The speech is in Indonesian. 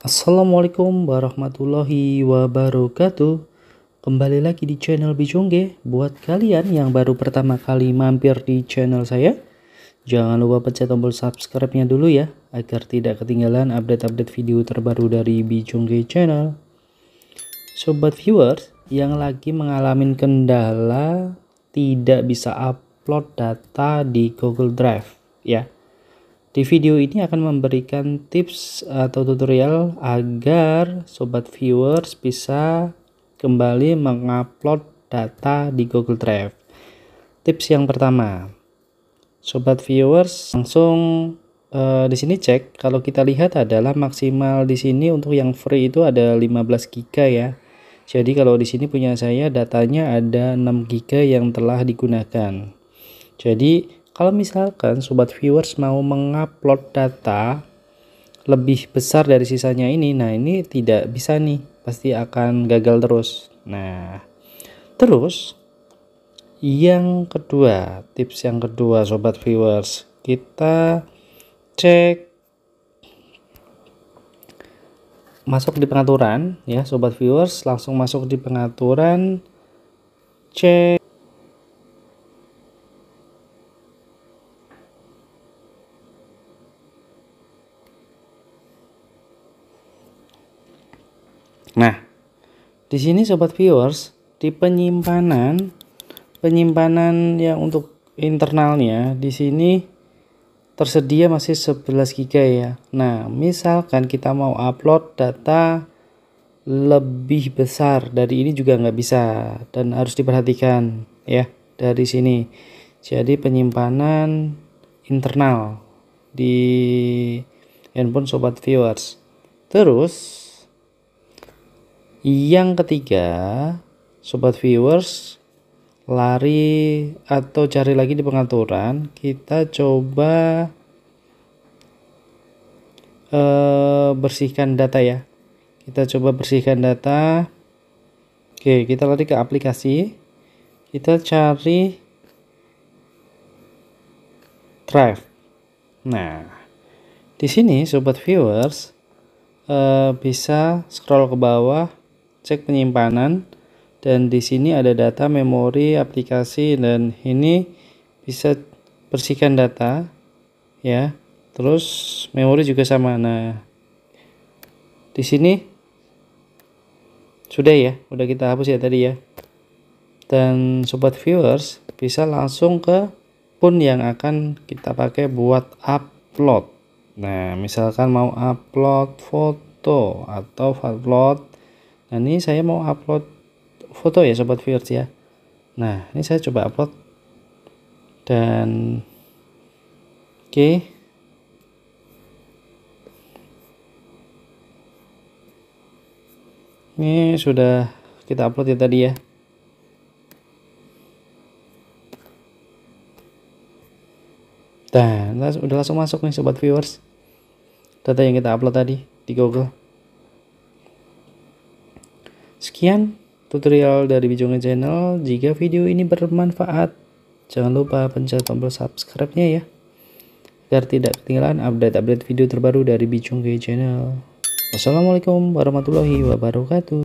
Assalamualaikum warahmatullahi wabarakatuh Kembali lagi di channel Bijongge Buat kalian yang baru pertama kali mampir di channel saya Jangan lupa pencet tombol subscribe-nya dulu ya Agar tidak ketinggalan update-update video terbaru dari Bijongge channel Sobat viewers yang lagi mengalami kendala tidak bisa upload data di Google Drive ya di video ini akan memberikan tips atau tutorial agar sobat viewers bisa kembali mengupload data di Google Drive. Tips yang pertama, sobat viewers langsung uh, di sini cek kalau kita lihat adalah maksimal di sini untuk yang free itu ada 15 GB ya. Jadi kalau di sini punya saya datanya ada 6 GB yang telah digunakan. Jadi kalau misalkan sobat viewers mau mengupload data lebih besar dari sisanya ini, nah ini tidak bisa nih, pasti akan gagal terus. Nah, terus yang kedua, tips yang kedua sobat viewers, kita cek masuk di pengaturan ya sobat viewers, langsung masuk di pengaturan cek Nah, di sini sobat viewers, di penyimpanan penyimpanan ya untuk internalnya di sini tersedia masih 11 GB ya. Nah, misalkan kita mau upload data lebih besar dari ini juga nggak bisa dan harus diperhatikan ya dari sini. Jadi penyimpanan internal di handphone sobat viewers. Terus yang ketiga, sobat viewers, lari atau cari lagi di pengaturan, kita coba eh, bersihkan data ya. Kita coba bersihkan data. Oke, kita lari ke aplikasi. Kita cari Drive. Nah, di sini sobat viewers eh, bisa scroll ke bawah cek penyimpanan dan di sini ada data memori aplikasi dan ini bisa bersihkan data ya terus memori juga sama nah di sini sudah ya udah kita hapus ya tadi ya dan sobat viewers bisa langsung ke pun yang akan kita pakai buat upload nah misalkan mau upload foto atau upload nah ini saya mau upload foto ya sobat viewers ya nah ini saya coba upload dan oke okay. ini sudah kita upload ya tadi ya dan udah langsung masuk nih sobat viewers data yang kita upload tadi di Google Sekian tutorial dari Bijonga Channel. Jika video ini bermanfaat, jangan lupa pencet tombol subscribe-nya ya. Agar tidak ketinggalan update-update video terbaru dari Bijonga Channel. Wassalamualaikum warahmatullahi wabarakatuh.